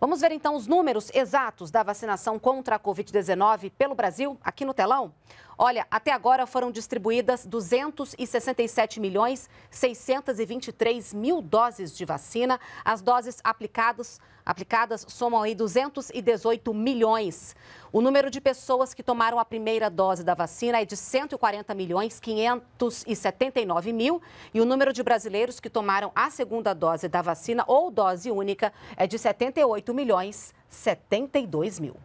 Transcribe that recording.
Vamos ver então os números exatos da vacinação contra a Covid-19 pelo Brasil aqui no telão? Olha, até agora foram distribuídas 267 milhões 623 mil doses de vacina. As doses aplicadas, aplicadas somam aí 218 milhões. O número de pessoas que tomaram a primeira dose da vacina é de 140 milhões 579 mil e o número de brasileiros que tomaram a segunda dose da vacina ou dose única é de 78 milhões 72 mil.